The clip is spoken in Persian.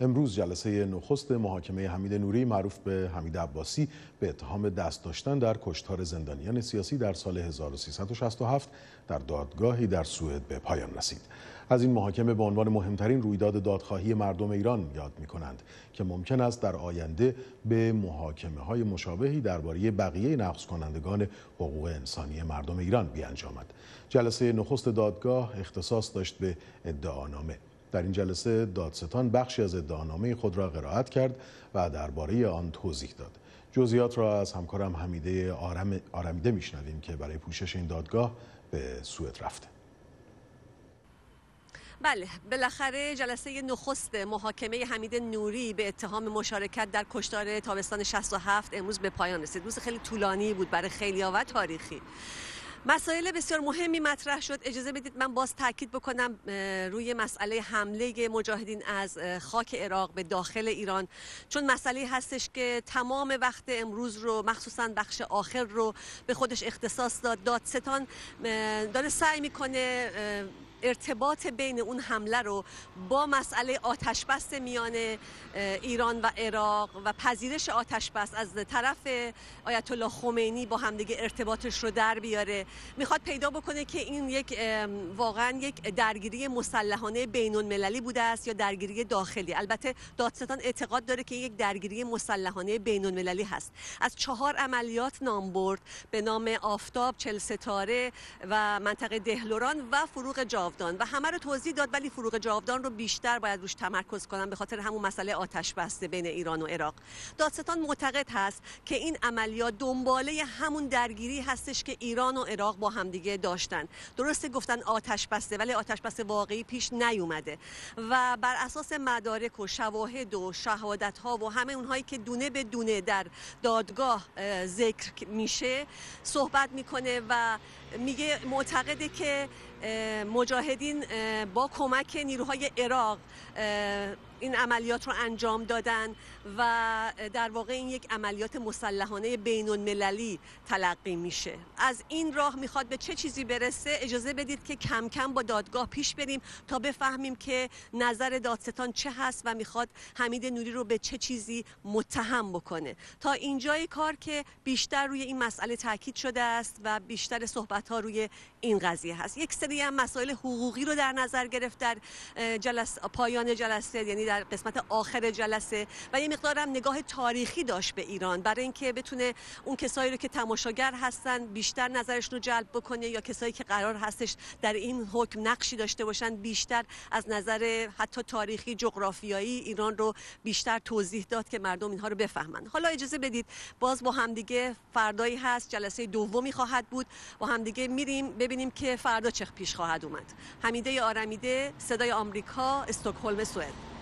امروز جلسه نخست محاکمه حمید نوری معروف به حمید عباسی به اتهام دست داشتن در کشتار زندانیان سیاسی در سال 1367 در دادگاهی در سوئد به پایان رسید. از این محاکمه به عنوان مهمترین رویداد دادخواهی مردم ایران یاد می کنند که ممکن است در آینده به محاکمه های مشابهی درباره بقیه نقض کنندگان حقوق انسانی مردم ایران بیانجامد. جلسه نخست دادگاه اختصاص داشت به ادعانامه در این جلسه دادستان بخشی از ادعانامه خود را قرائت کرد و درباره آن توضیح داد جزئیات را از همکارم حمیده آرم آرمیده میشنویم که برای پوشش این دادگاه به سوئد رفته بله بالاخره جلسه نخست محاکمه حمید نوری به اتهام مشارکت در کشتار تابستان 67 امروز به پایان رسید روز خیلی طولانی بود برای خیلی و تاریخی مسائل بسیار مهمی مطرح شد اجازه بدید من باز تاکید بکنم روی مسئله حمله مجاهدین از خاک عراق به داخل ایران چون مسئله هستش که تمام وقت امروز رو مخصوصا بخش آخر رو به خودش اختصاص داد دادستان داره سعی میکنه ارتباط بین اون حمله رو با مسئله آتشبست میان ایران و عراق و پذیرش آتشبست از طرف آیت الله خمینی با همدیگه ارتباطش رو در بیاره میخواد پیدا بکنه که این یک واقعا یک درگیری مسلحانه بین المللی بوده است یا درگیری داخلی البته دادستان اعتقاد داره که یک درگیری مسلحانه بین المللی هست از چهار عملیات نام برد به نام آفتاب چل ستاره و منطقه دهلوران و فروغ جا و همه رو توضیح داد ولی فروغ جاودان رو بیشتر باید روش تمرکز کنم به خاطر همون مسئله آتش بسته بین ایران و عراق دادستان معتقد هست که این عملیات دنباله همون درگیری هستش که ایران و عراق با همدیگه داشتن درسته گفتن آتش بسته ولی آتش بسته واقعی پیش نیومده و بر اساس مدارک و شواهد و شهادت ها و همه اونهایی که دونه به دونه در دادگاه ذکر میشه صحبت میکنه و میگه معتقده که مجاهدین با کمک نیروهای عراق این عملیات رو انجام دادن و در واقع این یک عملیات مسلحانه بین المللی تلقی میشه از این راه میخواد به چه چیزی برسه اجازه بدید که کم کم با دادگاه پیش بریم تا بفهمیم که نظر دادستان چه هست و میخواد حمید نوری رو به چه چیزی متهم بکنه تا اینجای کار که بیشتر روی این مسئله تاکید شده است و بیشتر صحبت ها روی این قضیه هست یک سری هم مسائل حقوقی رو در نظر گرفت در پایان جلسه یعنی در قسمت آخر جلسه و یه مقدارم نگاه تاریخی داشت به ایران برای اینکه بتونه اون کسایی رو که تماشاگر هستن بیشتر نظرشون رو جلب بکنه یا کسایی که قرار هستش در این حکم نقشی داشته باشن بیشتر از نظر حتی تاریخی جغرافیایی ایران رو بیشتر توضیح داد که مردم اینها رو بفهمن حالا اجازه بدید باز با همدیگه فردایی هست جلسه دومی خواهد بود با همدیگه میریم ببینیم که فردا چه پیش خواهد اومد حمیده آرمیده صدای آمریکا استکهلم سوئد